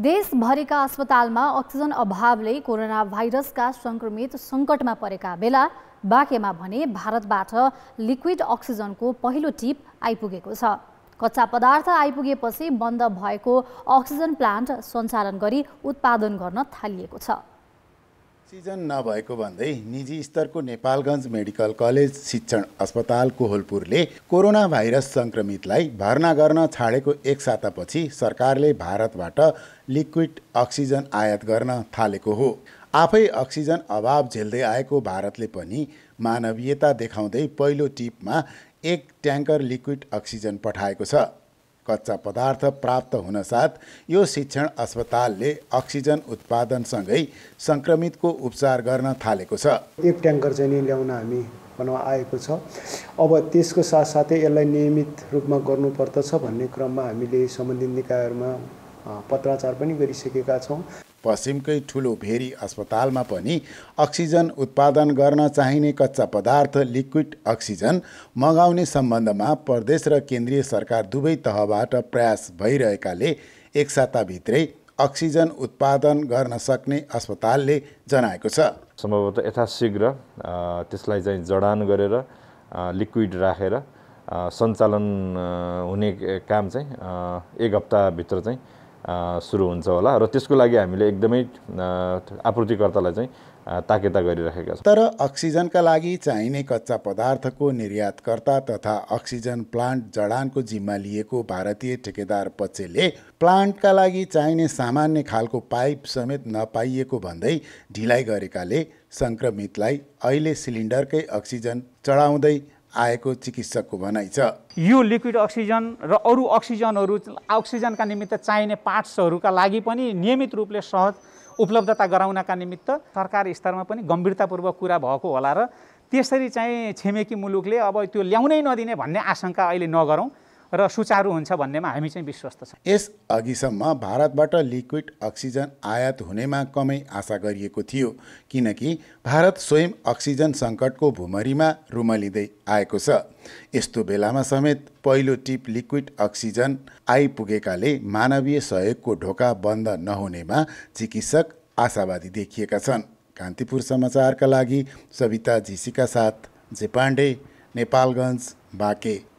देशभरिका अस्पतालमा अक्सिजन अभावले कोरोना भाइरसका सङ्क्रमित सङ्कटमा परेका बेला बाँकेमा भने भारतबाट लिक्विड अक्सिजनको पहिलो टिप आइपुगेको छ कच्चा पदार्थ आइपुगेपछि बन्द भएको अक्सिजन प्लान्ट सञ्चालन गरी उत्पादन गर्न थालिएको छ अक्सिजन नभएको भन्दै निजी स्तरको नेपालगञ्ज मेडिकल कलेज शिक्षण अस्पताल कोहलपुरले कोरोना भाइरस सङ्क्रमितलाई भर्ना गर्न छाडेको एक सातापछि सरकारले भारतबाट लिक्विड अक्सिजन आयात गर्न थालेको हो आफै अक्सिजन अभाव झेल्दै आएको भारतले पनि मानवीयता देखाउँदै पहिलो टिपमा एक ट्याङ्कर लिक्विड अक्सिजन पठाएको छ कच्चा पदार्थ प्राप्त हुनसाथ यो शिक्षण अस्पतालले अक्सिजन उत्पादनसँगै सङ्क्रमितको उपचार गर्न थालेको छ एक ट्याङ्कर चाहिँ नि ल्याउन हामी भनौँ आएको छ अब त्यसको साथसाथै यसलाई नियमित रूपमा गर्नुपर्दछ भन्ने क्रममा हामीले सम्बन्धित निकायहरूमा पत्राचार पनि गरिसकेका छौँ पश्चिमकै ठुलो भेरी अस्पतालमा पनि अक्सिजन उत्पादन गर्न चाहिने कच्चा पदार्थ लिक्विड अक्सिजन मगाउने सम्बन्धमा प्रदेश र केन्द्रीय सरकार दुवै तहबाट प्रयास भइरहेकाले एक साताभित्रै अक्सिजन उत्पादन गर्न सक्ने अस्पतालले जनाएको छ सम्भवतः यथाशीघ्र त्यसलाई चाहिँ जडान गरेर लिक्विड राखेर सञ्चालन हुने काम चाहिँ एक हप्ताभित्र चाहिँ सुरु हुन्छ होला र त्यसको लागि हामीले एकदमै आपूर्तिकर्तालाई चाहिँ ताकेता गरिराखेका छौँ तर अक्सिजनका लागि चाहिने कच्चा पदार्थको निर्यातकर्ता तथा अक्सिजन प्लान्ट जडानको जिम्मा लिएको भारतीय ठेकेदार पक्षले प्लान्टका लागि चाहिने सामान्य खालको पाइप समेत नपाइएको भन्दै ढिलाइ गरेकाले सङ्क्रमितलाई अहिले सिलिन्डरकै अक्सिजन चढाउँदै आएको चिकित्सकको भनाइ छ यो लिक्विड अक्सिजन र अरू अक्सिजनहरू अक्सिजनका निमित्त चाहिने पार्ट्सहरूका लागि पनि नियमित रूपले सहज उपलब्धता गराउनका निमित्त सरकार स्तरमा पनि गम्भीरतापूर्वक कुरा भएको होला र त्यसरी चाहिँ छिमेकी मुलुकले अब त्यो ल्याउनै नदिने भन्ने आशंका अहिले नगरौँ र सुचारु हुन्छ भन्नेमा हामी चाहिँ विश्वस्त छ यस अघिसम्म भारतबाट लिक्विड अक्सिजन आयात हुनेमा कमै आशा गरिएको थियो किनकि भारत स्वयं अक्सिजन सङ्कटको भुमरीमा रुमलिँदै आएको छ यस्तो बेलामा समेत पहिलो टिप लिक्विड अक्सिजन आइपुगेकाले मानवीय सहयोगको ढोका बन्द नहुनेमा चिकित्सक आशावादी देखिएका छन् कान्तिपुर समाचारका लागि सविता झिसीका साथ जे पाण्डे नेपालगञ्ज बाँके